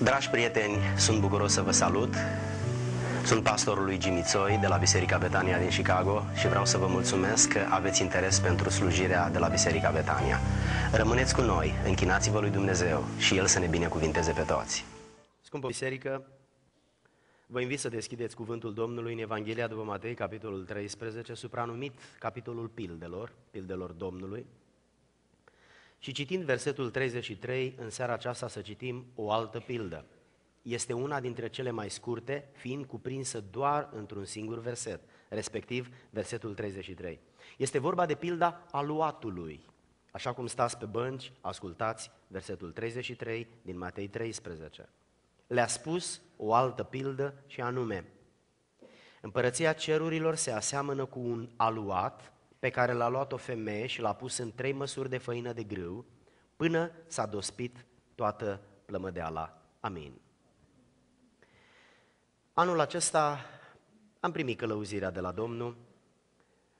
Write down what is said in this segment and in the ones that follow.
Dragi prieteni, sunt bucuros să vă salut. Sunt pastorul lui Gimițoi de la Biserica Betania din Chicago și vreau să vă mulțumesc că aveți interes pentru slujirea de la Biserica Betania. Rămâneți cu noi, închinați-vă lui Dumnezeu și El să ne binecuvinteze pe toți. Scumpă biserică, vă invit să deschideți cuvântul Domnului în Evanghelia după Matei, capitolul 13, supranumit capitolul pildelor, pildelor Domnului, și citind versetul 33, în seara aceasta să citim o altă pildă. Este una dintre cele mai scurte, fiind cuprinsă doar într-un singur verset, respectiv versetul 33. Este vorba de pilda aluatului. Așa cum stați pe bănci, ascultați versetul 33 din Matei 13. Le-a spus o altă pildă și anume, Împărăția cerurilor se aseamănă cu un aluat pe care l-a luat o femeie și l-a pus în trei măsuri de făină de grâu, până s-a dospit toată plămădeala. Amin. Anul acesta am primit călăuzirea de la Domnul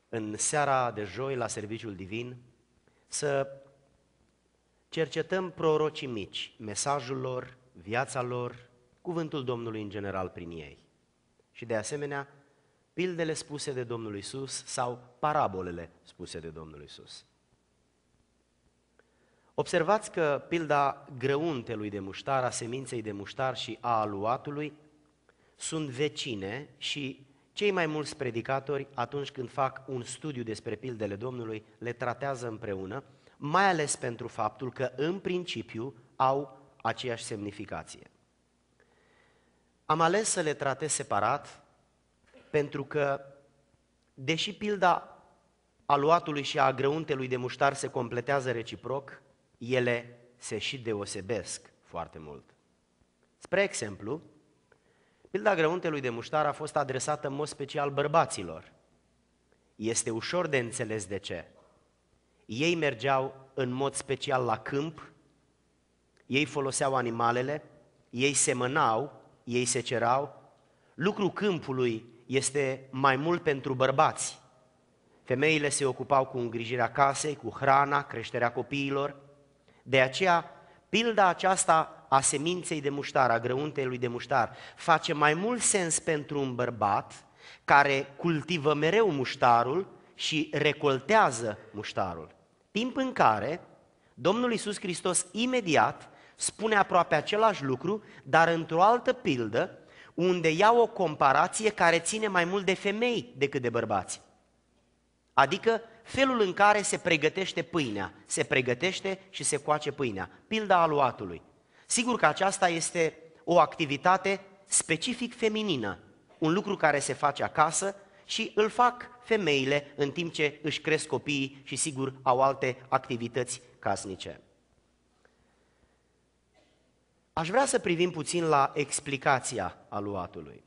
în seara de joi la serviciul divin să cercetăm prorocii mici, mesajul lor, viața lor, cuvântul Domnului în general prin ei. Și de asemenea pildele spuse de Domnul Isus sau parabolele spuse de Domnul Isus. Observați că pilda grăuntelui de muștar, a seminței de muștar și a aluatului sunt vecine și cei mai mulți predicatori, atunci când fac un studiu despre pildele Domnului, le tratează împreună, mai ales pentru faptul că, în principiu, au aceeași semnificație. Am ales să le tratez separat pentru că, deși pilda aluatului și a grăuntelui de muștar se completează reciproc, ele se și deosebesc foarte mult. Spre exemplu, pilda grăuntelui de muștar a fost adresată în mod special bărbaților. Este ușor de înțeles de ce. Ei mergeau în mod special la câmp, ei foloseau animalele, ei semănau, ei secerau, lucru câmpului este mai mult pentru bărbați. Femeile se ocupau cu îngrijirea casei, cu hrana, creșterea copiilor. De aceea, pilda aceasta a seminței de muștar, a grăuntelui de muștar, face mai mult sens pentru un bărbat care cultivă mereu muștarul și recoltează muștarul. Timp în care Domnul Iisus Hristos imediat spune aproape același lucru, dar într-o altă pildă, unde iau o comparație care ține mai mult de femei decât de bărbați. Adică felul în care se pregătește pâinea, se pregătește și se coace pâinea, pilda aluatului. Sigur că aceasta este o activitate specific feminină, un lucru care se face acasă și îl fac femeile în timp ce își cresc copiii și sigur au alte activități casnice. Aș vrea să privim puțin la explicația aluatului.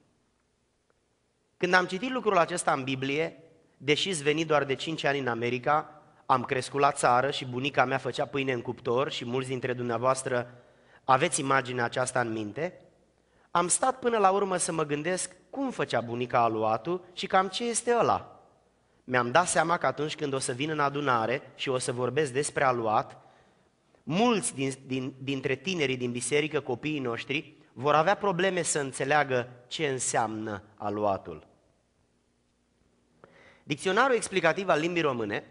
Când am citit lucrul acesta în Biblie, deși s venit doar de 5 ani în America, am crescut la țară și bunica mea făcea pâine în cuptor și mulți dintre dumneavoastră aveți imaginea aceasta în minte, am stat până la urmă să mă gândesc cum făcea bunica aluatul și cam ce este ăla. Mi-am dat seama că atunci când o să vin în adunare și o să vorbesc despre aluat, mulți din, din, dintre tinerii din biserică, copiii noștri, vor avea probleme să înțeleagă ce înseamnă aluatul. Dicționarul explicativ al limbii române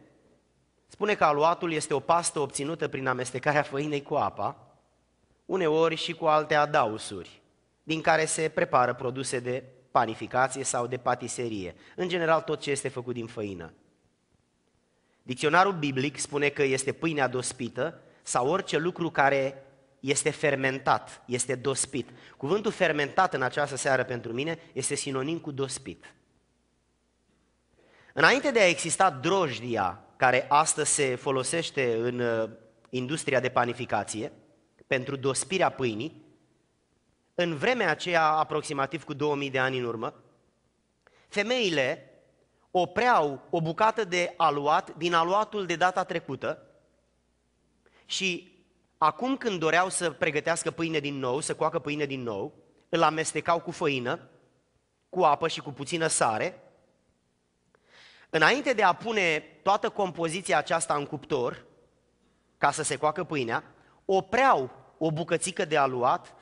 spune că aluatul este o pastă obținută prin amestecarea făinei cu apa, uneori și cu alte adausuri, din care se prepară produse de panificație sau de patiserie, în general tot ce este făcut din făină. Dicționarul biblic spune că este pâinea dospită sau orice lucru care este fermentat, este dospit. Cuvântul fermentat în această seară pentru mine este sinonim cu dospit. Înainte de a exista drojdia care astăzi se folosește în uh, industria de panificație pentru dospirea pâinii, în vremea aceea, aproximativ cu 2000 de ani în urmă, femeile opreau o bucată de aluat din aluatul de data trecută și acum când doreau să pregătească pâine din nou, să coacă pâine din nou, îl amestecau cu făină, cu apă și cu puțină sare. Înainte de a pune toată compoziția aceasta în cuptor, ca să se coacă pâinea, opreau o bucățică de aluat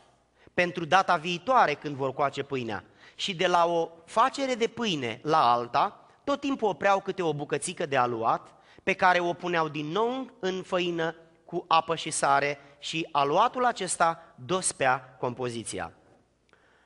pentru data viitoare când vor coace pâinea. Și de la o facere de pâine la alta, tot timpul opreau câte o bucățică de aluat pe care o puneau din nou în făină cu apă și sare și aluatul acesta dospea compoziția.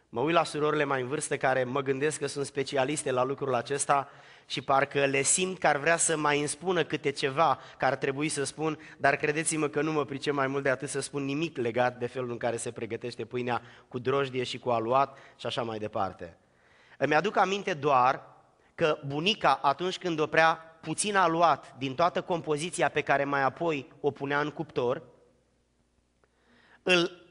Mă uit la surorile mai în vârstă care mă gândesc că sunt specialiste la lucrul acesta și parcă le simt că ar vrea să mai îmi spună câte ceva că ar trebui să spun, dar credeți-mă că nu mă pricep mai mult de atât să spun nimic legat de felul în care se pregătește pâinea cu drojdie și cu aluat și așa mai departe. Îmi aduc aminte doar că bunica atunci când oprea puțin aluat din toată compoziția pe care mai apoi o punea în cuptor, îl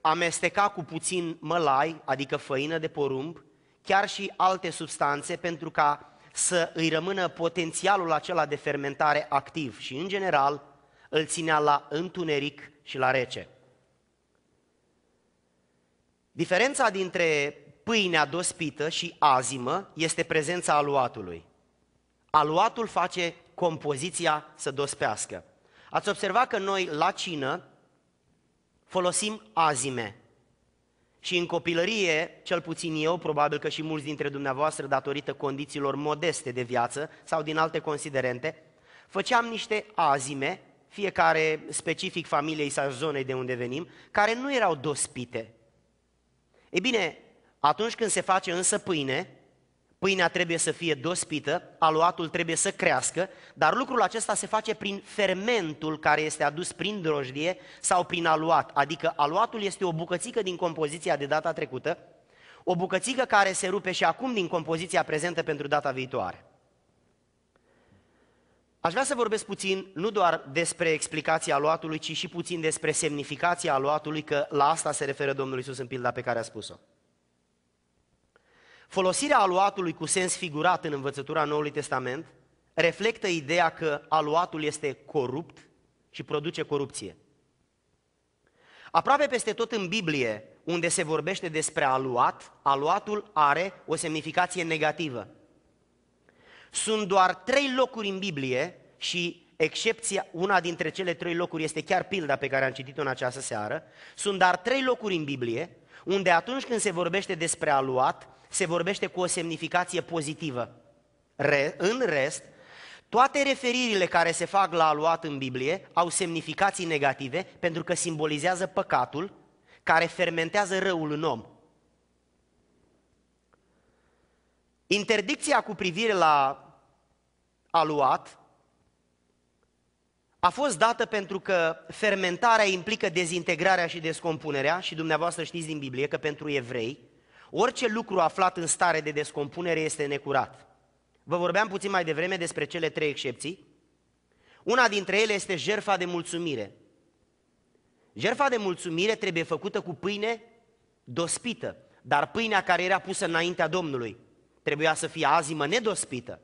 amesteca cu puțin mălai, adică făină de porumb, chiar și alte substanțe pentru ca să îi rămână potențialul acela de fermentare activ și, în general, îl ținea la întuneric și la rece. Diferența dintre pâinea dospită și azimă este prezența aluatului. Aluatul face compoziția să dospească. Ați observat că noi la cină folosim azime. Și în copilărie, cel puțin eu, probabil că și mulți dintre dumneavoastră, datorită condițiilor modeste de viață sau din alte considerente, făceam niște azime, fiecare specific familiei sau zonei de unde venim, care nu erau dospite. Ei bine, atunci când se face însă pâine, Pâinea trebuie să fie dospită, aluatul trebuie să crească, dar lucrul acesta se face prin fermentul care este adus prin drojdie sau prin aluat. Adică aluatul este o bucățică din compoziția de data trecută, o bucățică care se rupe și acum din compoziția prezentă pentru data viitoare. Aș vrea să vorbesc puțin nu doar despre explicația aluatului, ci și puțin despre semnificația aluatului, că la asta se referă Domnul Isus în pilda pe care a spus-o. Folosirea aluatului cu sens figurat în învățătura Noului Testament reflectă ideea că aluatul este corupt și produce corupție. Aproape peste tot în Biblie, unde se vorbește despre aluat, aluatul are o semnificație negativă. Sunt doar trei locuri în Biblie și excepția, una dintre cele trei locuri este chiar pilda pe care am citit-o în această seară, sunt doar trei locuri în Biblie unde atunci când se vorbește despre aluat, se vorbește cu o semnificație pozitivă. Re, în rest, toate referirile care se fac la aluat în Biblie au semnificații negative pentru că simbolizează păcatul care fermentează răul în om. Interdicția cu privire la aluat a fost dată pentru că fermentarea implică dezintegrarea și descompunerea și dumneavoastră știți din Biblie că pentru evrei Orice lucru aflat în stare de descompunere este necurat. Vă vorbeam puțin mai devreme despre cele trei excepții. Una dintre ele este jerfa de mulțumire. Jerfa de mulțumire trebuie făcută cu pâine dospită, dar pâinea care era pusă înaintea Domnului trebuia să fie azimă nedospită.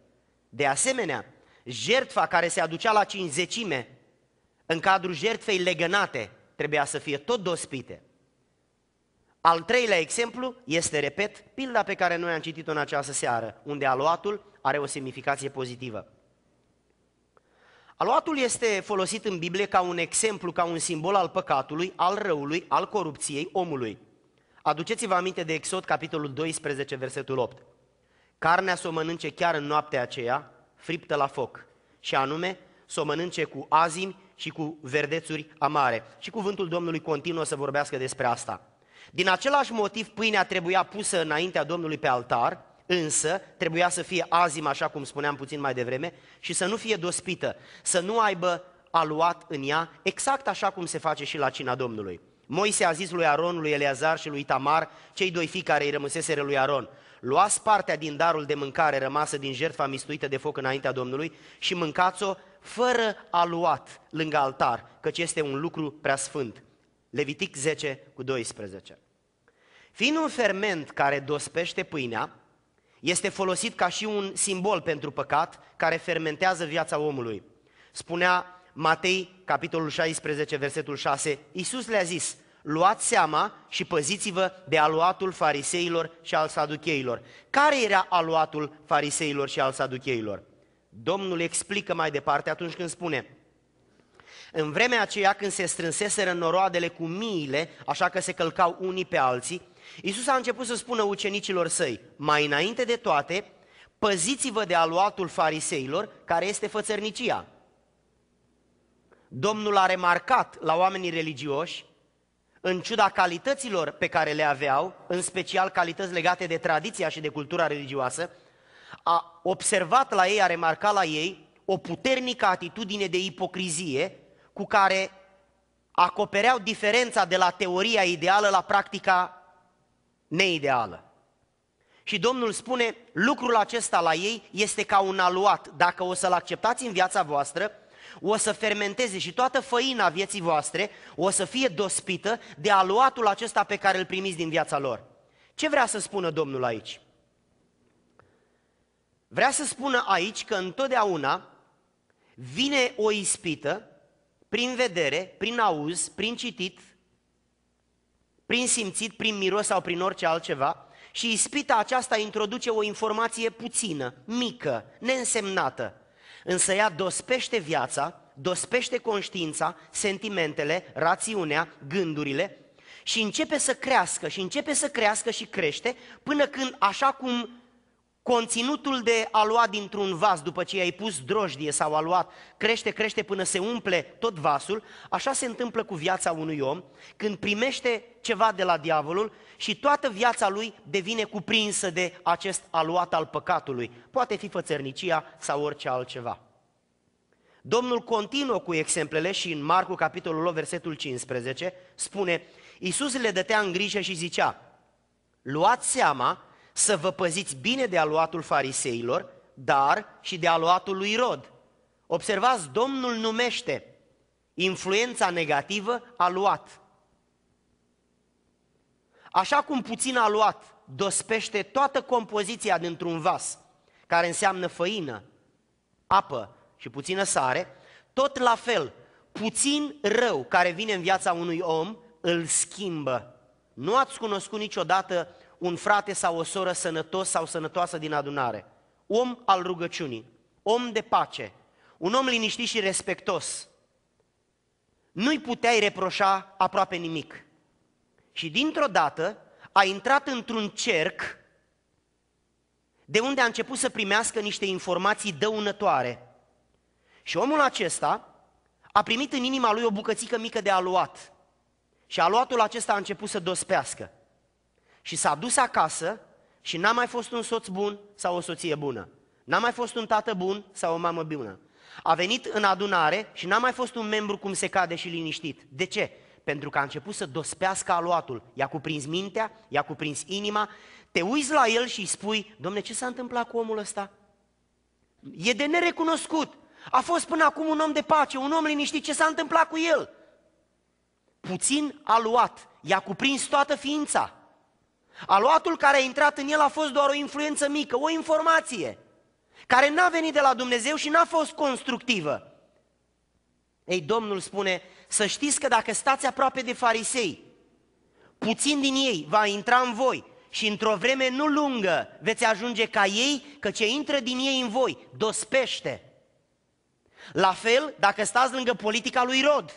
De asemenea, jertfa care se aducea la cinzecime în cadrul jertfei legănate trebuia să fie tot dospite. Al treilea exemplu este, repet, pilda pe care noi am citit-o în această seară, unde aluatul are o semnificație pozitivă. Aluatul este folosit în Biblie ca un exemplu, ca un simbol al păcatului, al răului, al corupției omului. Aduceți-vă aminte de Exod, capitolul 12, versetul 8. Carnea să o mănânce chiar în noaptea aceea, friptă la foc, și anume să o mănânce cu azimi și cu verdețuri amare. Și cuvântul Domnului continuă să vorbească despre asta. Din același motiv, pâinea trebuia pusă înaintea Domnului pe altar, însă trebuia să fie azim, așa cum spuneam puțin mai devreme, și să nu fie dospită, să nu aibă aluat în ea, exact așa cum se face și la cina Domnului. Moise a zis lui Aron, lui Eleazar și lui Tamar, cei doi fii care îi rămăseseră lui Aron, luați partea din darul de mâncare rămasă din jertfa mistuită de foc înaintea Domnului și mâncați-o fără aluat lângă altar, căci este un lucru prea sfânt. Levitic 10 cu 12. Fiind un ferment care dospește pâinea, este folosit ca și un simbol pentru păcat care fermentează viața omului. Spunea Matei, capitolul 16, versetul 6, Iisus le-a zis, luați seama și păziți-vă de aluatul fariseilor și al saducheilor. Care era aluatul fariseilor și al saducheilor? Domnul explică mai departe atunci când spune, în vremea aceea când se strânseseră noroadele cu miile, așa că se călcau unii pe alții, Iisus a început să spună ucenicilor săi, mai înainte de toate, păziți-vă de aluatul fariseilor, care este fățărnicia. Domnul a remarcat la oamenii religioși, în ciuda calităților pe care le aveau, în special calități legate de tradiția și de cultura religioasă, a observat la ei, a remarcat la ei o puternică atitudine de ipocrizie cu care acopereau diferența de la teoria ideală la practica neideală. Și Domnul spune, lucrul acesta la ei este ca un aluat. Dacă o să-l acceptați în viața voastră, o să fermenteze și toată făina vieții voastre o să fie dospită de aluatul acesta pe care îl primiți din viața lor. Ce vrea să spună Domnul aici? Vrea să spună aici că întotdeauna vine o ispită prin vedere, prin auz, prin citit, prin simțit, prin miros sau prin orice altceva, și ispita aceasta introduce o informație puțină, mică, neînsemnată. Însă ea dospește viața, dospește conștiința, sentimentele, rațiunea, gândurile și începe să crească și începe să crească și crește până când, așa cum Conținutul de a lua dintr-un vas după ce i-ai pus drojdie sau a luat crește, crește până se umple tot vasul, așa se întâmplă cu viața unui om când primește ceva de la diavolul și toată viața lui devine cuprinsă de acest aluat al păcatului. Poate fi fățărnicia sau orice altceva. Domnul continuă cu exemplele și în Marcu capitolul 1 versetul 15, spune Iisus le dătea în grijă și zicea, luați seama să vă păziți bine de aluatul fariseilor, dar și de aluatul lui Rod. Observați, Domnul numește influența negativă aluat. Așa cum puțin aluat dospește toată compoziția dintr-un vas, care înseamnă făină, apă și puțină sare, tot la fel, puțin rău care vine în viața unui om îl schimbă. Nu ați cunoscut niciodată un frate sau o soră sănătos sau sănătoasă din adunare. Om al rugăciunii, om de pace, un om liniștit și respectos. Nu-i puteai reproșa aproape nimic. Și dintr-o dată a intrat într-un cerc de unde a început să primească niște informații dăunătoare. Și omul acesta a primit în inima lui o bucățică mică de aluat. Și aluatul acesta a început să dospească și s-a dus acasă și n-a mai fost un soț bun sau o soție bună. N-a mai fost un tată bun sau o mamă bună. A venit în adunare și n-a mai fost un membru cum se cade și liniștit. De ce? Pentru că a început să dospească aluatul. I-a cuprins mintea, i-a cuprins inima. Te uiți la el și îi spui, domne, ce s-a întâmplat cu omul ăsta? E de nerecunoscut. A fost până acum un om de pace, un om liniștit. Ce s-a întâmplat cu el? Puțin a luat, i-a cuprins toată ființa. Aluatul care a intrat în el a fost doar o influență mică, o informație, care n-a venit de la Dumnezeu și n-a fost constructivă. Ei, Domnul spune, să știți că dacă stați aproape de farisei, puțin din ei va intra în voi și într-o vreme nu lungă veți ajunge ca ei, că ce intră din ei în voi dospește. La fel, dacă stați lângă politica lui Rod,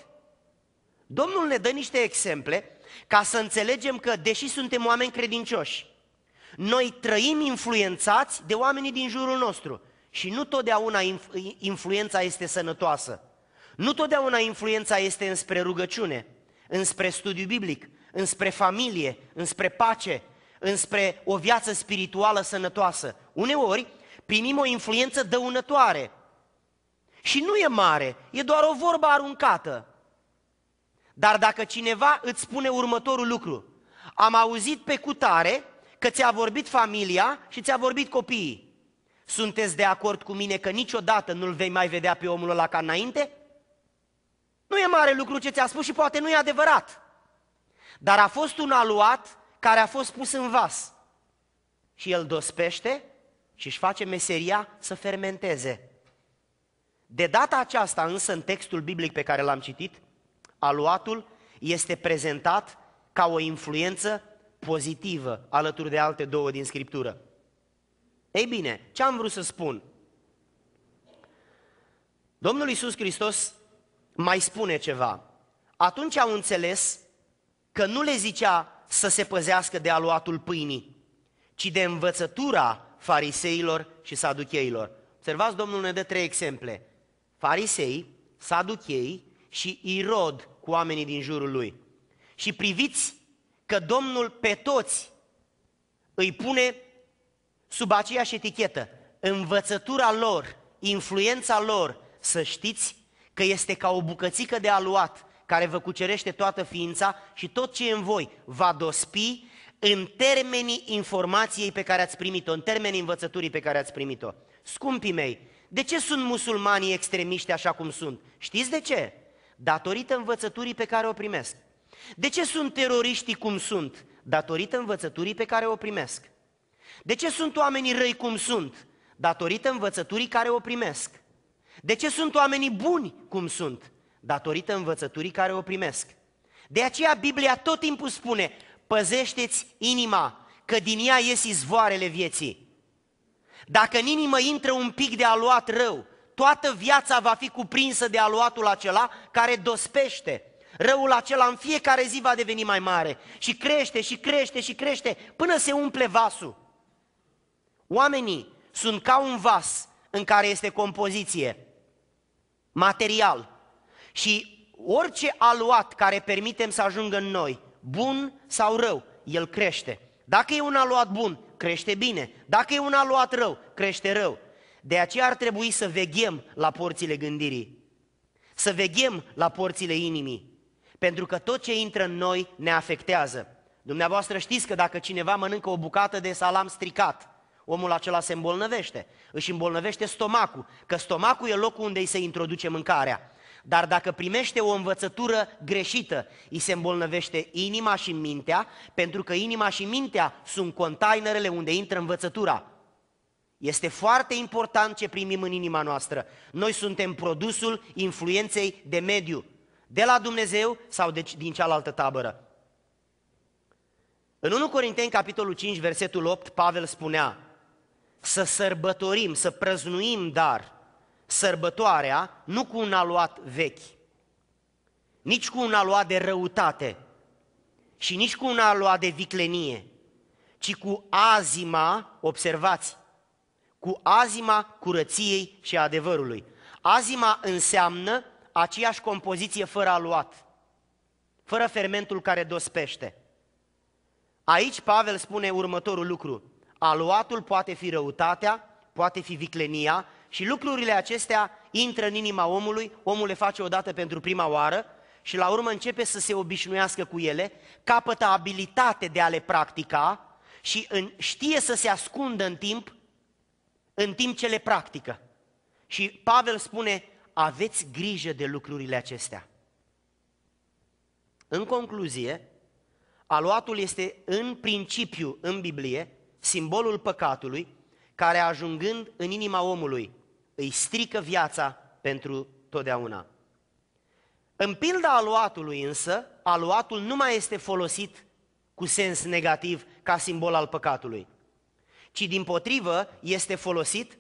Domnul ne dă niște exemple ca să înțelegem că, deși suntem oameni credincioși, noi trăim influențați de oamenii din jurul nostru și nu totdeauna influența este sănătoasă. Nu totdeauna influența este înspre rugăciune, înspre studiu biblic, înspre familie, înspre pace, înspre o viață spirituală sănătoasă. Uneori primim o influență dăunătoare și nu e mare, e doar o vorbă aruncată, dar dacă cineva îți spune următorul lucru, am auzit pe cutare că ți-a vorbit familia și ți-a vorbit copiii. Sunteți de acord cu mine că niciodată nu-l vei mai vedea pe omul ăla ca înainte? Nu e mare lucru ce ți-a spus și poate nu e adevărat. Dar a fost un aluat care a fost pus în vas. Și el dospește și își face meseria să fermenteze. De data aceasta însă în textul biblic pe care l-am citit, aluatul este prezentat ca o influență pozitivă alături de alte două din Scriptură. Ei bine, ce am vrut să spun? Domnul Iisus Hristos mai spune ceva. Atunci au înțeles că nu le zicea să se păzească de aluatul pâinii, ci de învățătura fariseilor și saducheilor. Observați, Domnul ne dă trei exemple. Farisei, saduchei și irod, cu oamenii din jurul lui. Și priviți că Domnul pe toți îi pune sub aceeași etichetă, învățătura lor, influența lor, să știți că este ca o bucățică de aluat care vă cucerește toată ființa și tot ce e în voi va dospi în termenii informației pe care ați primit-o, în termenii învățăturii pe care ați primit-o. Scumpii mei, de ce sunt musulmanii extremiști așa cum sunt? Știți de ce? datorită învățăturii pe care o primesc. De ce sunt teroriștii cum sunt? Datorită învățăturii pe care o primesc. De ce sunt oamenii răi cum sunt? Datorită învățăturii care o primesc. De ce sunt oamenii buni cum sunt? Datorită învățăturii care o primesc. De aceea Biblia tot timpul spune, păzește-ți inima, că din ea ies izvoarele vieții. Dacă în inimă intră un pic de aluat rău, toată viața va fi cuprinsă de aluatul acela care dospește. Răul acela în fiecare zi va deveni mai mare și crește și crește și crește până se umple vasul. Oamenii sunt ca un vas în care este compoziție, material și orice aluat care permitem să ajungă în noi, bun sau rău, el crește. Dacă e un aluat bun, crește bine. Dacă e un aluat rău, crește rău. De aceea ar trebui să veghem la porțile gândirii, să veghem la porțile inimii, pentru că tot ce intră în noi ne afectează. Dumneavoastră știți că dacă cineva mănâncă o bucată de salam stricat, omul acela se îmbolnăvește, își îmbolnăvește stomacul, că stomacul e locul unde îi se introduce mâncarea. Dar dacă primește o învățătură greșită, îi se îmbolnăvește inima și mintea, pentru că inima și mintea sunt containerele unde intră învățătura. Este foarte important ce primim în inima noastră. Noi suntem produsul influenței de mediu, de la Dumnezeu sau de, din cealaltă tabără. În 1 Corinteni, capitolul 5, versetul 8, Pavel spunea să sărbătorim, să prăznuim, dar sărbătoarea nu cu un aluat vechi, nici cu un aluat de răutate și nici cu un aluat de viclenie, ci cu azima, observați, cu azima curăției și adevărului. Azima înseamnă aceeași compoziție fără aluat, fără fermentul care dospește. Aici Pavel spune următorul lucru. Aluatul poate fi răutatea, poate fi viclenia și lucrurile acestea intră în inima omului, omul le face odată pentru prima oară și la urmă începe să se obișnuiască cu ele, capătă abilitate de a le practica și știe să se ascundă în timp în timp ce le practică. Și Pavel spune, aveți grijă de lucrurile acestea. În concluzie, aluatul este în principiu în Biblie simbolul păcatului care ajungând în inima omului îi strică viața pentru totdeauna. În pilda aluatului însă, aluatul nu mai este folosit cu sens negativ ca simbol al păcatului ci din potrivă este folosit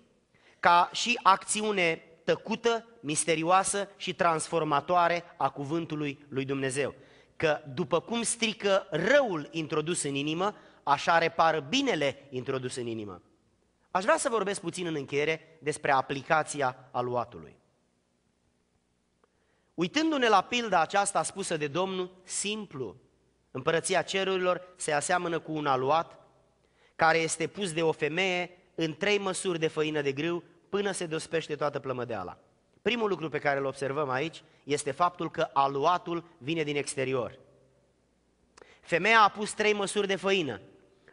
ca și acțiune tăcută, misterioasă și transformatoare a cuvântului lui Dumnezeu. Că după cum strică răul introdus în inimă, așa repară binele introdus în inimă. Aș vrea să vorbesc puțin în încheiere despre aplicația aluatului. Uitându-ne la pilda aceasta spusă de Domnul, simplu, împărăția cerurilor se aseamănă cu un aluat care este pus de o femeie în trei măsuri de făină de grâu până se dospește toată plămădeala. Primul lucru pe care îl observăm aici este faptul că aluatul vine din exterior. Femeia a pus trei măsuri de făină,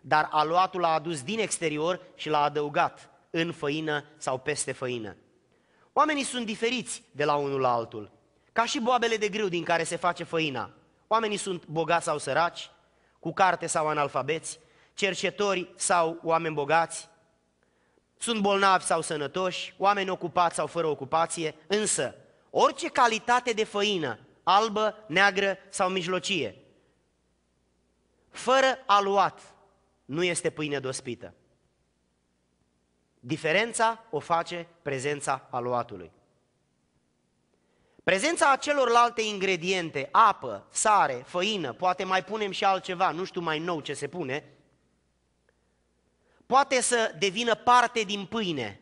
dar aluatul l-a adus din exterior și l-a adăugat în făină sau peste făină. Oamenii sunt diferiți de la unul la altul, ca și boabele de grâu din care se face făina. Oamenii sunt bogați sau săraci, cu carte sau analfabeți, cercetori sau oameni bogați, sunt bolnavi sau sănătoși, oameni ocupați sau fără ocupație, însă orice calitate de făină, albă, neagră sau mijlocie, fără aluat, nu este pâine dospită. Diferența o face prezența aluatului. Prezența acelorlalte ingrediente, apă, sare, făină, poate mai punem și altceva, nu știu mai nou ce se pune, poate să devină parte din pâine,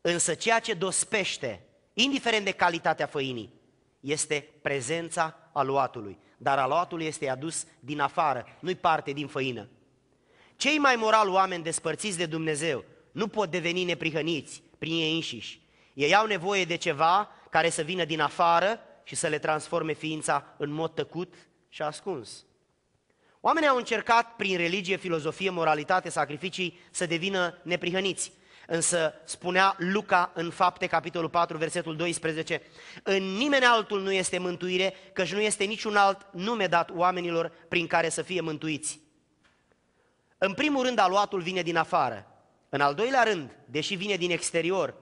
însă ceea ce dospește, indiferent de calitatea făinii, este prezența aluatului. Dar aluatul este adus din afară, nu-i parte din făină. Cei mai moral oameni despărțiți de Dumnezeu nu pot deveni neprihăniți prin ei înșiși. Ei au nevoie de ceva care să vină din afară și să le transforme ființa în mod tăcut și ascuns. Oamenii au încercat prin religie, filozofie, moralitate, sacrificii să devină neprihăniți. Însă spunea Luca în fapte, capitolul 4, versetul 12, în nimeni altul nu este mântuire, căci nu este niciun alt nume dat oamenilor prin care să fie mântuiți. În primul rând, aluatul vine din afară. În al doilea rând, deși vine din exterior,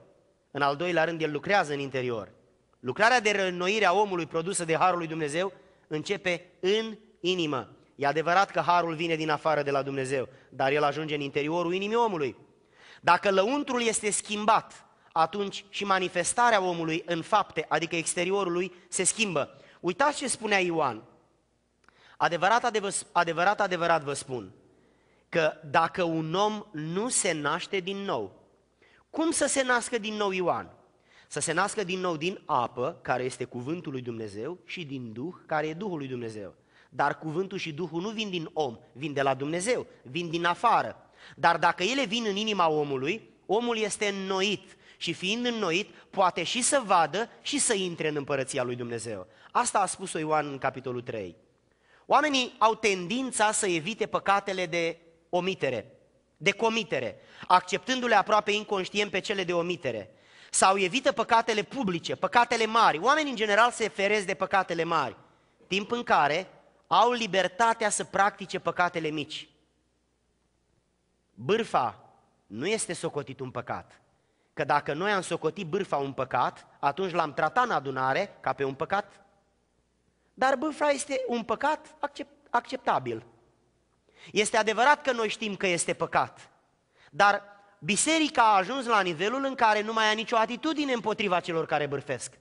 în al doilea rând, el lucrează în interior. Lucrarea de reînnoire a omului produsă de Harul lui Dumnezeu începe în inimă. E adevărat că harul vine din afară de la Dumnezeu, dar el ajunge în interiorul inimii omului. Dacă lăuntrul este schimbat, atunci și manifestarea omului în fapte, adică exteriorul lui, se schimbă. Uitați ce spunea Ioan. Adevărat, adevărat, adevărat, adevărat vă spun că dacă un om nu se naște din nou, cum să se nască din nou Ioan? Să se nască din nou din apă, care este cuvântul lui Dumnezeu, și din Duh, care e Duhul lui Dumnezeu. Dar cuvântul și Duhul nu vin din om, vin de la Dumnezeu, vin din afară. Dar dacă ele vin în inima omului, omul este înnoit și fiind înnoit, poate și să vadă și să intre în împărăția lui Dumnezeu. Asta a spus-o Ioan în capitolul 3. Oamenii au tendința să evite păcatele de omitere, de comitere, acceptându-le aproape inconștient pe cele de omitere. Sau evită păcatele publice, păcatele mari. Oamenii în general se feresc de păcatele mari, timp în care au libertatea să practice păcatele mici. Bârfa nu este socotit un păcat. Că dacă noi am socotit bârfa un păcat, atunci l-am tratat în adunare ca pe un păcat. Dar bârfa este un păcat acceptabil. Este adevărat că noi știm că este păcat, dar biserica a ajuns la nivelul în care nu mai are nicio atitudine împotriva celor care bârfesc.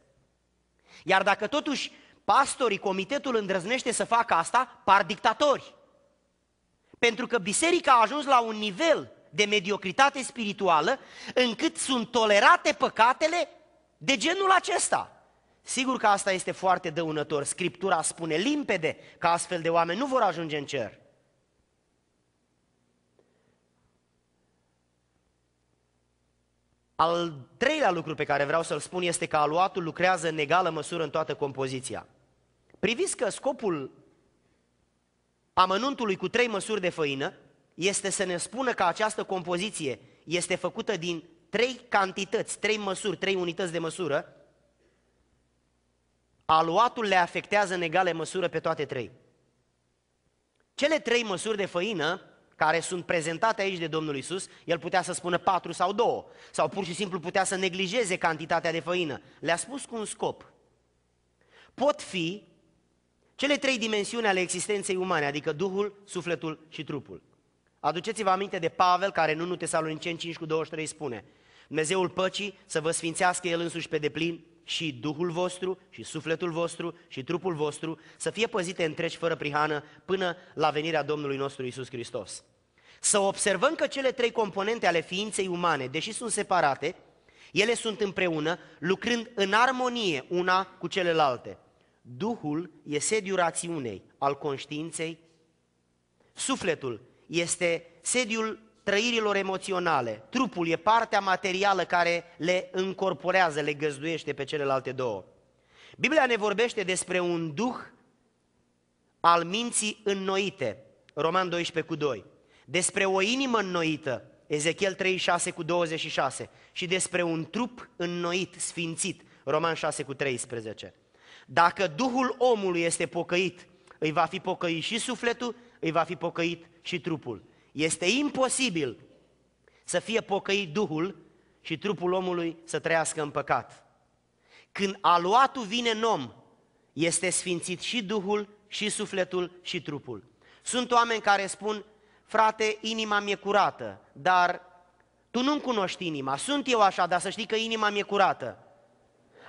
Iar dacă totuși pastorii, comitetul îndrăznește să facă asta, par dictatori. Pentru că biserica a ajuns la un nivel de mediocritate spirituală încât sunt tolerate păcatele de genul acesta. Sigur că asta este foarte dăunător. Scriptura spune limpede că astfel de oameni nu vor ajunge în cer. Al treilea lucru pe care vreau să-l spun este că aluatul lucrează în egală măsură în toată compoziția. Priviți că scopul amănuntului cu trei măsuri de făină este să ne spună că această compoziție este făcută din trei cantități, trei măsuri, trei unități de măsură, aluatul le afectează în egală măsură pe toate trei. Cele trei măsuri de făină care sunt prezentate aici de Domnul Isus, el putea să spună patru sau două, sau pur și simplu putea să neglijeze cantitatea de făină. Le-a spus cu un scop. Pot fi cele trei dimensiuni ale existenței umane, adică Duhul, Sufletul și Trupul. Aduceți-vă aminte de Pavel, care în 1 Tesalonicen 5 cu 23 spune Dumnezeul păcii să vă sfințească El însuși pe deplin, și Duhul vostru, și sufletul vostru, și trupul vostru să fie păzite întregi fără prihană până la venirea Domnului nostru Isus Hristos. Să observăm că cele trei componente ale ființei umane, deși sunt separate, ele sunt împreună, lucrând în armonie una cu celelalte. Duhul e sediul rațiunei, al conștiinței. Sufletul este sediul trăirilor emoționale. Trupul e partea materială care le încorporează, le găzduiește pe celelalte două. Biblia ne vorbește despre un duh al minții înnoite, Roman 12 cu 2, despre o inimă înnoită, Ezechiel 36 cu 26, și despre un trup înnoit, sfințit, Roman 6 cu 13. Dacă Duhul omului este pocăit, îi va fi pocăit și sufletul, îi va fi pocăit și trupul. Este imposibil să fie pocăit Duhul și trupul omului să trăiască în păcat. Când aluatul vine în om, este sfințit și Duhul, și sufletul, și trupul. Sunt oameni care spun, frate, inima mi-e curată, dar tu nu-mi cunoști inima, sunt eu așa, dar să știi că inima mi-e curată.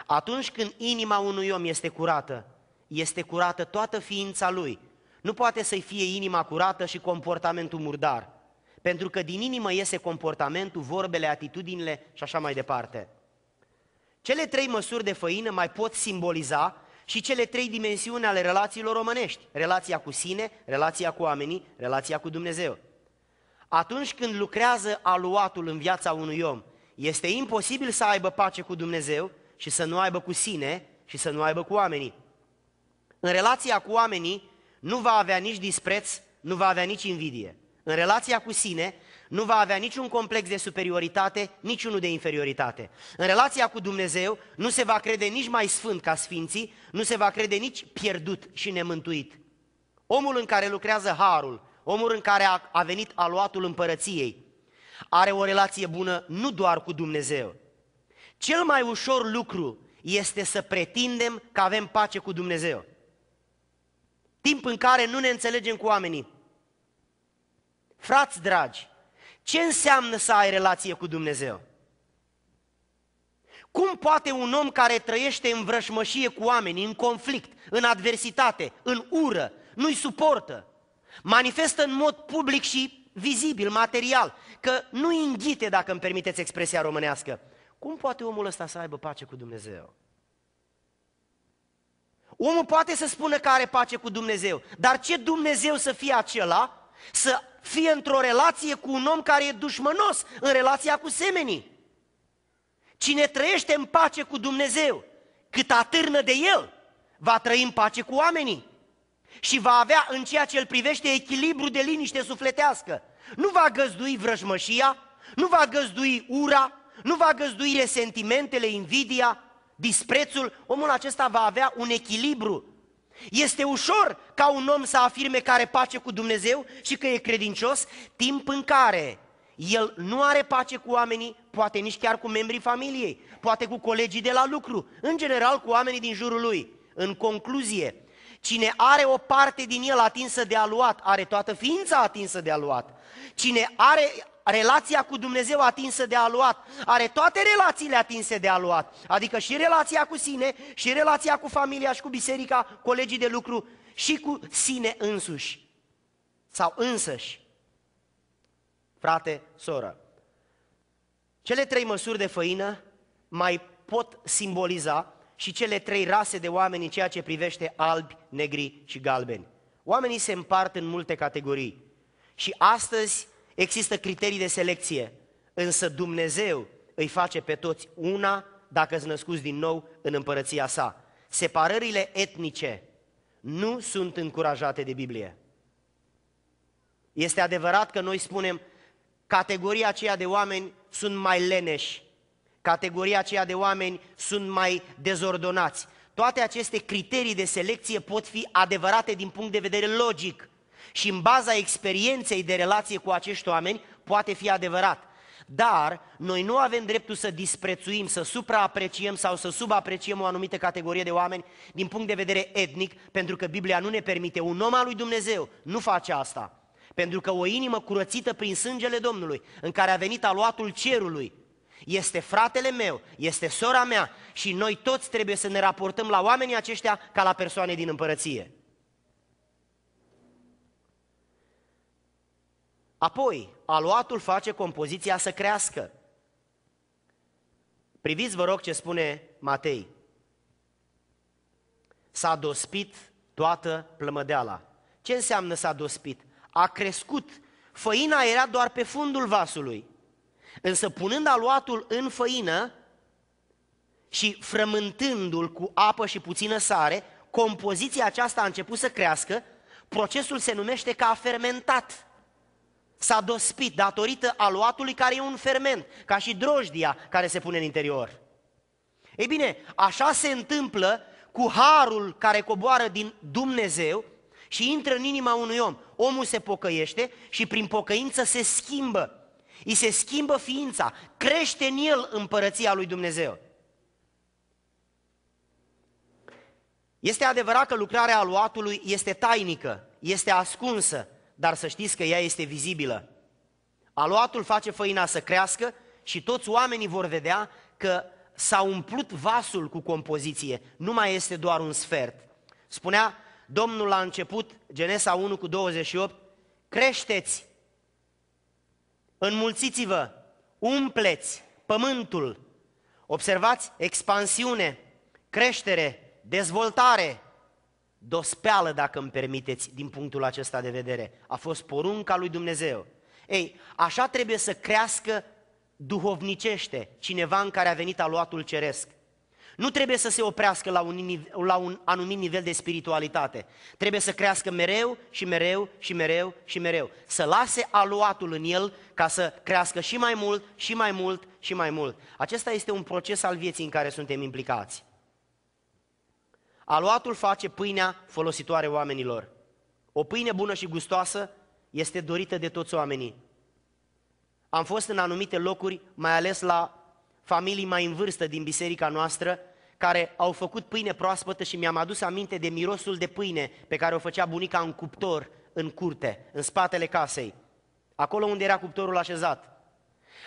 Atunci când inima unui om este curată, este curată toată ființa lui. Nu poate să-i fie inima curată și comportamentul murdar, pentru că din inimă iese comportamentul, vorbele, atitudinile și așa mai departe. Cele trei măsuri de făină mai pot simboliza și cele trei dimensiuni ale relațiilor românești. Relația cu sine, relația cu oamenii, relația cu Dumnezeu. Atunci când lucrează aluatul în viața unui om, este imposibil să aibă pace cu Dumnezeu și să nu aibă cu sine și să nu aibă cu oamenii. În relația cu oamenii, nu va avea nici dispreț, nu va avea nici invidie. În relația cu sine, nu va avea niciun complex de superioritate, niciunul de inferioritate. În relația cu Dumnezeu, nu se va crede nici mai sfânt ca sfinții, nu se va crede nici pierdut și nemântuit. Omul în care lucrează harul, omul în care a, venit aluatul împărăției, are o relație bună nu doar cu Dumnezeu. Cel mai ușor lucru este să pretindem că avem pace cu Dumnezeu timp în care nu ne înțelegem cu oamenii. Frați dragi, ce înseamnă să ai relație cu Dumnezeu? Cum poate un om care trăiește în vrășmășie cu oamenii, în conflict, în adversitate, în ură, nu-i suportă, manifestă în mod public și vizibil, material, că nu-i înghite, dacă îmi permiteți expresia românească, cum poate omul ăsta să aibă pace cu Dumnezeu? Omul poate să spună că are pace cu Dumnezeu, dar ce Dumnezeu să fie acela? Să fie într-o relație cu un om care e dușmănos în relația cu semenii. Cine trăiește în pace cu Dumnezeu, cât atârnă de el, va trăi în pace cu oamenii și va avea în ceea ce îl privește echilibru de liniște sufletească. Nu va găzdui vrăjmășia, nu va găzdui ura, nu va găzdui resentimentele, invidia, disprețul, omul acesta va avea un echilibru. Este ușor ca un om să afirme că are pace cu Dumnezeu și că e credincios, timp în care el nu are pace cu oamenii, poate nici chiar cu membrii familiei, poate cu colegii de la lucru, în general cu oamenii din jurul lui. În concluzie, Cine are o parte din el atinsă de aluat, are toată ființa atinsă de aluat. Cine are relația cu Dumnezeu atinsă de aluat, are toate relațiile atinse de aluat, adică și relația cu sine, și relația cu familia și cu biserica, colegii de lucru, și cu sine însuși sau însăși. Frate, soră, cele trei măsuri de făină mai pot simboliza și cele trei rase de oameni în ceea ce privește albi, negri și galbeni. Oamenii se împart în multe categorii și astăzi există criterii de selecție, însă Dumnezeu îi face pe toți una dacă îți născuți din nou în împărăția sa. Separările etnice nu sunt încurajate de Biblie. Este adevărat că noi spunem categoria aceea de oameni sunt mai leneși, Categoria aceea de oameni sunt mai dezordonați. Toate aceste criterii de selecție pot fi adevărate din punct de vedere logic și în baza experienței de relație cu acești oameni poate fi adevărat. Dar noi nu avem dreptul să disprețuim, să supraapreciem sau să subapreciem o anumită categorie de oameni din punct de vedere etnic, pentru că Biblia nu ne permite. Un om al lui Dumnezeu nu face asta. Pentru că o inimă curățită prin sângele Domnului, în care a venit aluatul cerului, este fratele meu, este sora mea și noi toți trebuie să ne raportăm la oamenii aceștia ca la persoane din împărăție. Apoi, aluatul face compoziția să crească. Priviți, vă rog, ce spune Matei. S-a dospit toată plămădeala. Ce înseamnă s-a dospit? A crescut. Făina era doar pe fundul vasului. Însă punând aluatul în făină și frământându-l cu apă și puțină sare, compoziția aceasta a început să crească, procesul se numește că a fermentat. S-a dospit datorită aluatului care e un ferment, ca și drojdia care se pune în interior. Ei bine, așa se întâmplă cu harul care coboară din Dumnezeu și intră în inima unui om. Omul se pocăiește și prin pocăință se schimbă îi se schimbă ființa, crește în el împărăția lui Dumnezeu. Este adevărat că lucrarea aluatului este tainică, este ascunsă, dar să știți că ea este vizibilă. Aluatul face făina să crească și toți oamenii vor vedea că s-a umplut vasul cu compoziție, nu mai este doar un sfert. Spunea Domnul la început, Genesa 1 cu 28, creșteți Înmulțiți-vă, umpleți pământul. Observați expansiune, creștere, dezvoltare, dospeală, dacă îmi permiteți, din punctul acesta de vedere. A fost porunca lui Dumnezeu. Ei, așa trebuie să crească duhovnicește cineva în care a venit aluatul ceresc. Nu trebuie să se oprească la un, la un anumit nivel de spiritualitate. Trebuie să crească mereu și mereu și mereu și mereu. Să lase aluatul în el ca să crească și mai mult, și mai mult, și mai mult. Acesta este un proces al vieții în care suntem implicați. Aluatul face pâinea folositoare oamenilor. O pâine bună și gustoasă este dorită de toți oamenii. Am fost în anumite locuri, mai ales la familii mai în vârstă din biserica noastră, care au făcut pâine proaspătă și mi-am adus aminte de mirosul de pâine pe care o făcea bunica în cuptor, în curte, în spatele casei, acolo unde era cuptorul așezat.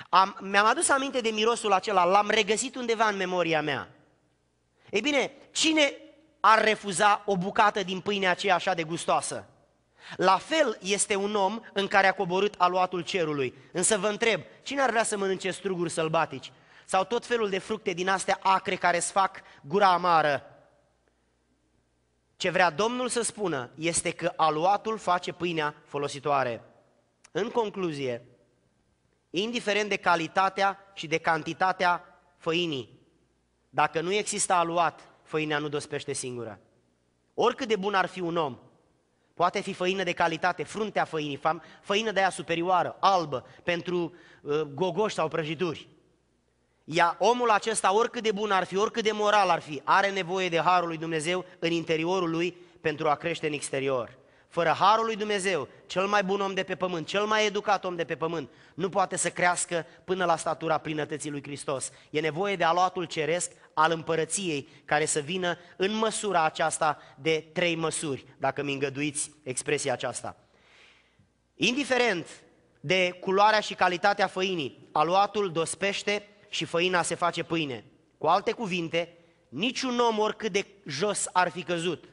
Am, mi-am adus aminte de mirosul acela, l-am regăsit undeva în memoria mea. Ei bine, cine ar refuza o bucată din pâinea aceea așa de gustoasă? La fel este un om în care a coborât aluatul cerului. Însă vă întreb, cine ar vrea să mănânce struguri sălbatici? sau tot felul de fructe din astea acre care îți fac gura amară. Ce vrea Domnul să spună este că aluatul face pâinea folositoare. În concluzie, indiferent de calitatea și de cantitatea făinii, dacă nu există aluat, făinea nu dospește singură. Oricât de bun ar fi un om, Poate fi făină de calitate, fruntea făinii, făină de aia superioară, albă, pentru uh, gogoși sau prăjituri. Ia omul acesta, oricât de bun ar fi, oricât de moral ar fi, are nevoie de harul lui Dumnezeu în interiorul lui pentru a crește în exterior. Fără harul lui Dumnezeu, cel mai bun om de pe pământ, cel mai educat om de pe pământ, nu poate să crească până la statura plinătății lui Hristos. E nevoie de aluatul ceresc al împărăției, care să vină în măsura aceasta de trei măsuri, dacă mi îngăduiți expresia aceasta. Indiferent de culoarea și calitatea făinii, aluatul dospește și făina se face pâine. Cu alte cuvinte, niciun om oricât de jos ar fi căzut,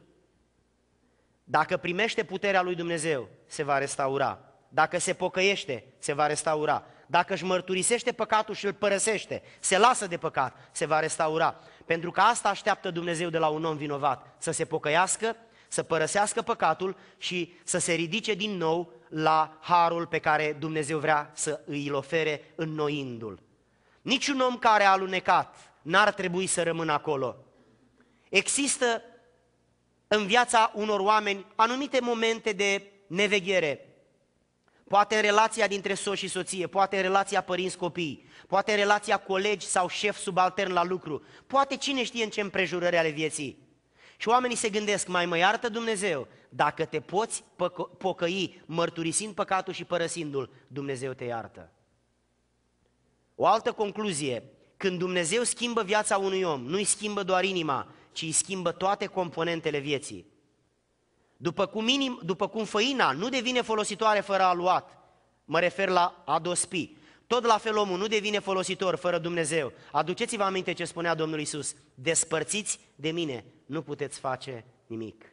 dacă primește puterea lui Dumnezeu, se va restaura. Dacă se pocăiește, se va restaura. Dacă își mărturisește păcatul și îl părăsește, se lasă de păcat, se va restaura. Pentru că asta așteaptă Dumnezeu de la un om vinovat, să se pocăiască, să părăsească păcatul și să se ridice din nou la harul pe care Dumnezeu vrea să îi ofere înnoindu-l. Niciun om care a alunecat n-ar trebui să rămână acolo. Există în viața unor oameni anumite momente de neveghere. Poate în relația dintre soț și soție, poate în relația părinți-copii, poate în relația colegi sau șef subaltern la lucru, poate cine știe în ce împrejurări ale vieții. Și oamenii se gândesc, mai mă iartă Dumnezeu, dacă te poți păcă- pocăi mărturisind păcatul și părăsindu-l, Dumnezeu te iartă. O altă concluzie, când Dumnezeu schimbă viața unui om, nu-i schimbă doar inima, ci îi schimbă toate componentele vieții. După cum, inim, după cum făina nu devine folositoare fără aluat, mă refer la adospi, tot la fel omul nu devine folositor fără Dumnezeu. Aduceți-vă aminte ce spunea Domnul Isus: despărțiți de mine, nu puteți face nimic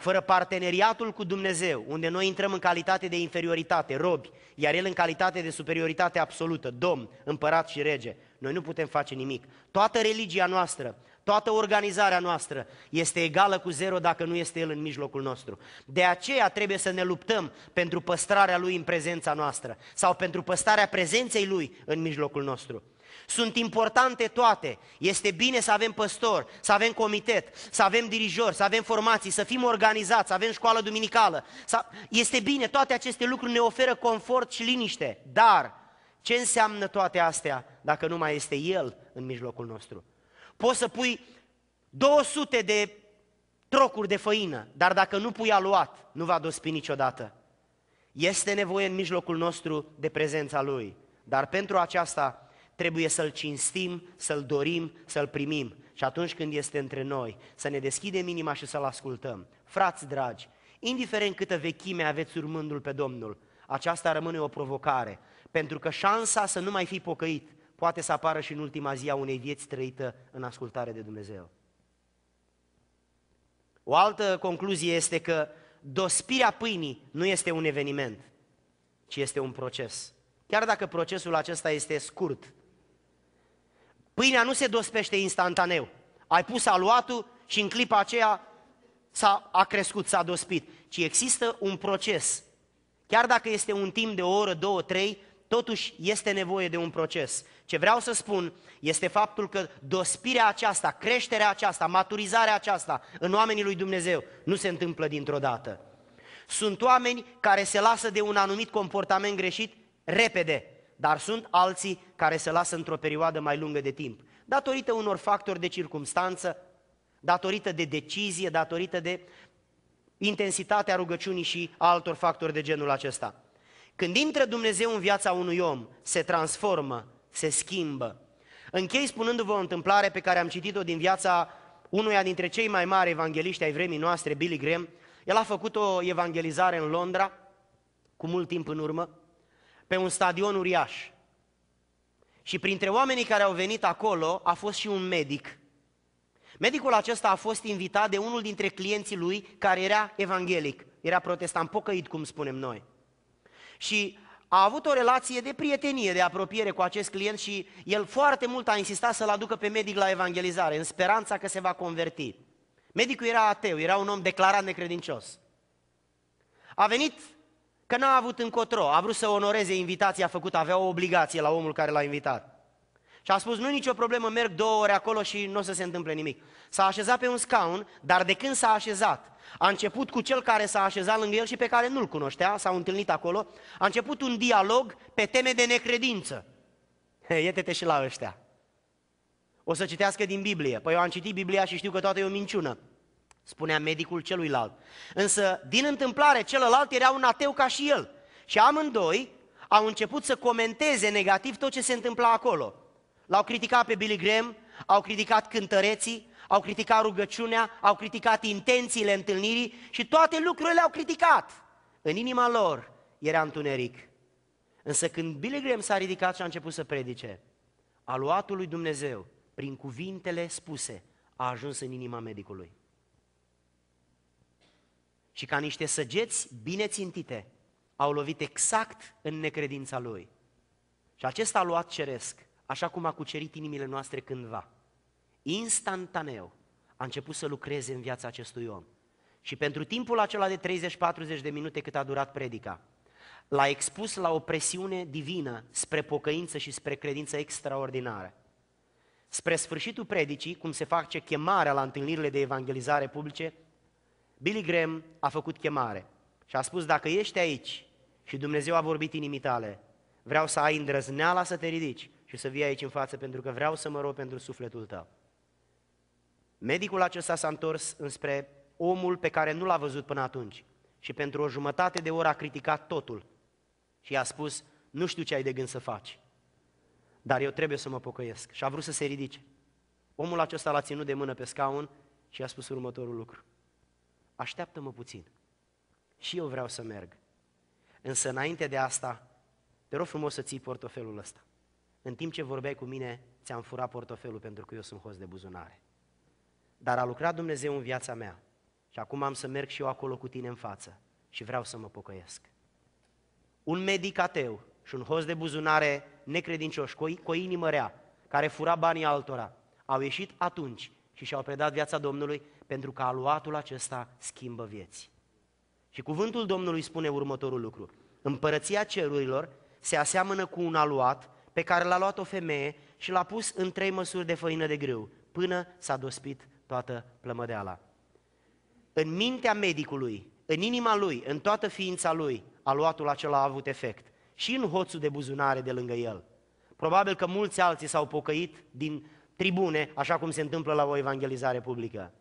fără parteneriatul cu Dumnezeu, unde noi intrăm în calitate de inferioritate, robi, iar El în calitate de superioritate absolută, domn, împărat și rege, noi nu putem face nimic. Toată religia noastră, toată organizarea noastră este egală cu zero dacă nu este El în mijlocul nostru. De aceea trebuie să ne luptăm pentru păstrarea Lui în prezența noastră sau pentru păstrarea prezenței Lui în mijlocul nostru. Sunt importante toate. Este bine să avem păstor, să avem comitet, să avem dirijori, să avem formații, să fim organizați, să avem școală duminicală. Să... Este bine, toate aceste lucruri ne oferă confort și liniște. Dar ce înseamnă toate astea dacă nu mai este El în mijlocul nostru? Poți să pui 200 de trocuri de făină, dar dacă nu pui aluat, nu va dospi niciodată. Este nevoie în mijlocul nostru de prezența Lui, dar pentru aceasta trebuie să-L cinstim, să-L dorim, să-L primim. Și atunci când este între noi, să ne deschidem inima și să-L ascultăm. Frați dragi, indiferent câtă vechime aveți urmândul pe Domnul, aceasta rămâne o provocare, pentru că șansa să nu mai fi pocăit poate să apară și în ultima zi a unei vieți trăită în ascultare de Dumnezeu. O altă concluzie este că dospirea pâinii nu este un eveniment, ci este un proces. Chiar dacă procesul acesta este scurt, Pâinea nu se dospește instantaneu. Ai pus aluatul și în clipa aceea s-a, a crescut, s-a dospit. Ci există un proces. Chiar dacă este un timp de o oră, două, trei, totuși este nevoie de un proces. Ce vreau să spun este faptul că dospirea aceasta, creșterea aceasta, maturizarea aceasta în oamenii lui Dumnezeu nu se întâmplă dintr-o dată. Sunt oameni care se lasă de un anumit comportament greșit repede dar sunt alții care se lasă într-o perioadă mai lungă de timp, datorită unor factori de circumstanță, datorită de decizie, datorită de intensitatea rugăciunii și altor factori de genul acesta. Când intră Dumnezeu în viața unui om, se transformă, se schimbă. Închei spunându-vă o întâmplare pe care am citit-o din viața unuia dintre cei mai mari evangeliști ai vremii noastre, Billy Graham. El a făcut o evangelizare în Londra, cu mult timp în urmă, pe un stadion uriaș. Și printre oamenii care au venit acolo a fost și un medic. Medicul acesta a fost invitat de unul dintre clienții lui care era evanghelic, era protestant pocăit, cum spunem noi. Și a avut o relație de prietenie, de apropiere cu acest client și el foarte mult a insistat să-l aducă pe medic la evangelizare, în speranța că se va converti. Medicul era ateu, era un om declarat necredincios. A venit Că n-a avut încotro, a vrut să onoreze invitația făcută, avea o obligație la omul care l-a invitat. Și a spus, nu nicio problemă, merg două ore acolo și nu o să se întâmple nimic. S-a așezat pe un scaun, dar de când s-a așezat, a început cu cel care s-a așezat lângă el și pe care nu-l cunoștea, s-au întâlnit acolo, a început un dialog pe teme de necredință. Iete-te și la ăștia. O să citească din Biblie. Păi eu am citit Biblia și știu că toată e o minciună spunea medicul celuilalt. Însă, din întâmplare, celălalt era un ateu ca și el. Și amândoi au început să comenteze negativ tot ce se întâmpla acolo. L-au criticat pe Billy Graham, au criticat cântăreții, au criticat rugăciunea, au criticat intențiile întâlnirii și toate lucrurile le-au criticat. În inima lor era întuneric. Însă când Billy Graham s-a ridicat și a început să predice, aluatul lui Dumnezeu, prin cuvintele spuse, a ajuns în inima medicului și ca niște săgeți bine țintite au lovit exact în necredința lui. Și acesta a luat ceresc, așa cum a cucerit inimile noastre cândva. Instantaneu a început să lucreze în viața acestui om. Și pentru timpul acela de 30-40 de minute cât a durat predica, l-a expus la o presiune divină spre pocăință și spre credință extraordinară. Spre sfârșitul predicii, cum se face chemarea la întâlnirile de evangelizare publice, Billy Graham a făcut chemare și a spus, dacă ești aici și Dumnezeu a vorbit inimii tale, vreau să ai îndrăzneala să te ridici și să vii aici în față pentru că vreau să mă rog pentru sufletul tău. Medicul acesta s-a întors înspre omul pe care nu l-a văzut până atunci și pentru o jumătate de oră a criticat totul și i-a spus, nu știu ce ai de gând să faci, dar eu trebuie să mă pocăiesc. Și a vrut să se ridice. Omul acesta l-a ținut de mână pe scaun și i-a spus următorul lucru așteaptă-mă puțin. Și eu vreau să merg. Însă înainte de asta, te rog frumos să ții portofelul ăsta. În timp ce vorbeai cu mine, ți-am furat portofelul pentru că eu sunt host de buzunare. Dar a lucrat Dumnezeu în viața mea și acum am să merg și eu acolo cu tine în față și vreau să mă pocăiesc. Un medic ateu și un host de buzunare necredincioși, cu o inimă rea, care fura banii altora, au ieșit atunci și și-au predat viața Domnului pentru că aluatul acesta schimbă vieți. Și cuvântul Domnului spune următorul lucru. Împărăția cerurilor se aseamănă cu un aluat pe care l-a luat o femeie și l-a pus în trei măsuri de făină de grâu, până s-a dospit toată plămădeala. În mintea medicului, în inima lui, în toată ființa lui, aluatul acela a avut efect. Și în hoțul de buzunare de lângă el. Probabil că mulți alții s-au pocăit din tribune, așa cum se întâmplă la o evangelizare publică.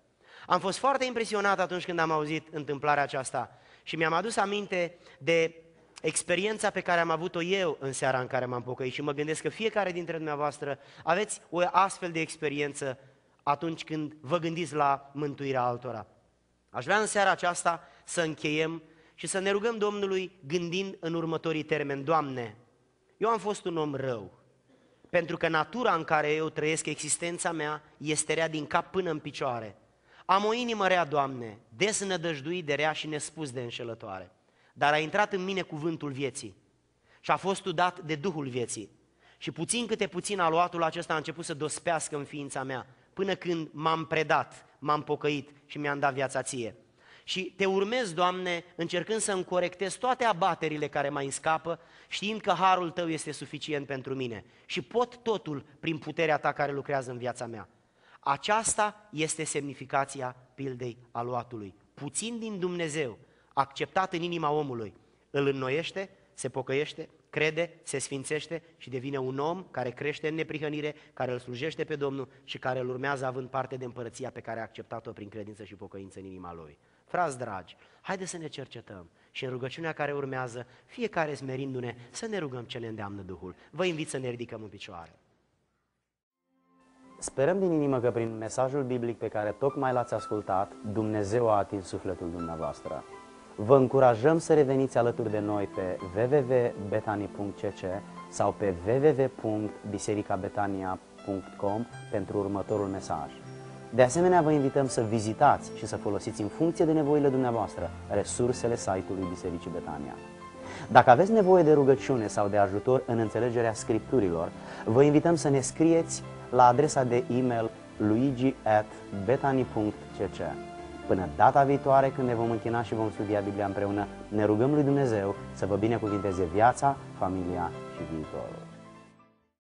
Am fost foarte impresionat atunci când am auzit întâmplarea aceasta și mi-am adus aminte de experiența pe care am avut-o eu în seara în care m-am pocăit și mă gândesc că fiecare dintre dumneavoastră aveți o astfel de experiență atunci când vă gândiți la mântuirea altora. Aș vrea în seara aceasta să încheiem și să ne rugăm Domnului gândind în următorii termeni. Doamne, eu am fost un om rău, pentru că natura în care eu trăiesc existența mea este rea din cap până în picioare – am o inimă rea, Doamne, desnădăjduit de rea și nespus de înșelătoare. Dar a intrat în mine cuvântul vieții și a fost udat de Duhul vieții. Și puțin câte puțin aluatul acesta a început să dospească în ființa mea, până când m-am predat, m-am pocăit și mi-am dat viața ție. Și te urmez, Doamne, încercând să-mi corectez toate abaterile care mai scapă, știind că harul tău este suficient pentru mine și pot totul prin puterea ta care lucrează în viața mea. Aceasta este semnificația pildei aluatului. Puțin din Dumnezeu, acceptat în inima omului, îl înnoiește, se pocăiește, crede, se sfințește și devine un om care crește în neprihănire, care îl slujește pe Domnul și care îl urmează având parte de împărăția pe care a acceptat-o prin credință și pocăință în inima lui. Frați dragi, haideți să ne cercetăm și în rugăciunea care urmează, fiecare smerindu-ne, să ne rugăm ce ne îndeamnă Duhul. Vă invit să ne ridicăm în picioare. Sperăm din inimă că prin mesajul biblic pe care tocmai l-ați ascultat, Dumnezeu a atins sufletul dumneavoastră. Vă încurajăm să reveniți alături de noi pe www.betani.cc sau pe www.bisericabetania.com pentru următorul mesaj. De asemenea, vă invităm să vizitați și să folosiți în funcție de nevoile dumneavoastră resursele site-ului Bisericii Betania. Dacă aveți nevoie de rugăciune sau de ajutor în înțelegerea scripturilor, vă invităm să ne scrieți la adresa de e-mail luigi at Până data viitoare, când ne vom închina și vom studia Biblia împreună, ne rugăm lui Dumnezeu să vă binecuvinteze viața, familia și viitorul.